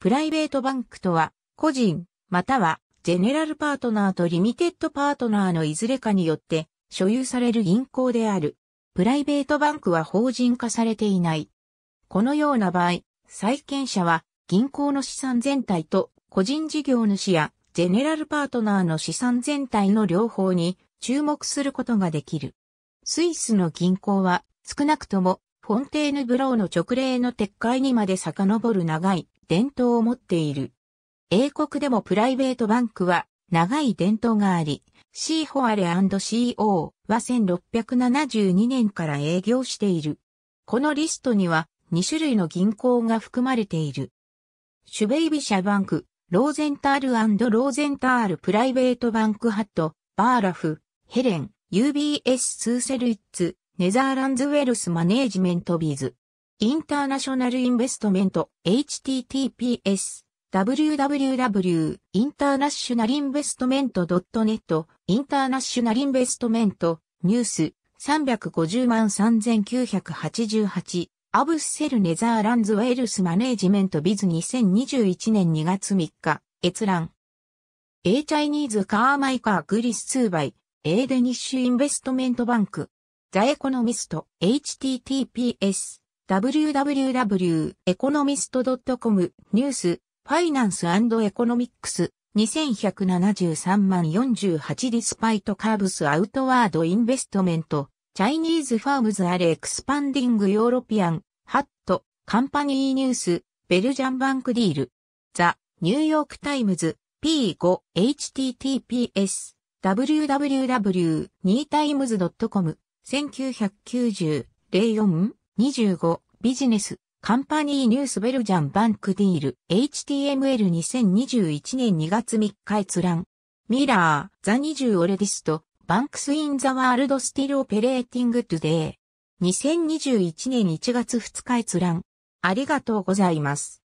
プライベートバンクとは、個人、または、ジェネラルパートナーとリミテッドパートナーのいずれかによって、所有される銀行である。プライベートバンクは法人化されていない。このような場合、債権者は銀行の資産全体と個人事業主やジェネラルパートナーの資産全体の両方に注目することができる。スイスの銀行は少なくともフォンテーヌブローの直令の撤回にまで遡る長い伝統を持っている。英国でもプライベートバンクは長い伝統があり、シーホアレ &CO は1672年から営業している。このリストには2種類の銀行が含まれている。シュベイビシャバンク、ローゼンタールローゼンタールプライベートバンクハット、バーラフ、ヘレン、UBS ツーセルイッツ、ネザーランズウェルスマネージメントビズ。インターナショナルインベストメント https www i n t e r n a t i o n a l i n v e s t m e .net t n インターナショナルインベストメントニュース350万3988アブスセルネザーランズウェルスマネージメントビズ2021年2月3日閲覧 A チャイニーズカーマイカーグリス2倍 A デニッシュインベストメントバンクザエコノミスト https www.economist.com ニュースファイナンスエコノミックス2173万48ディスパイトカーブスアウトワードインベストメントチャイニーズファームズアレエクスパンディングヨーロピアンハットカンパニーニュースベルジャンバンクディールザニューヨークタイムズ P5 https www.2times.com 1990-04-25ビジネスカンパニーニュースベルジャンバンクディール HTML2021 年2月3日閲覧ミラーザ20オレディストバンクスインザワールドスティルオペレーティングトゥデイ2021年1月2日閲覧ありがとうございます。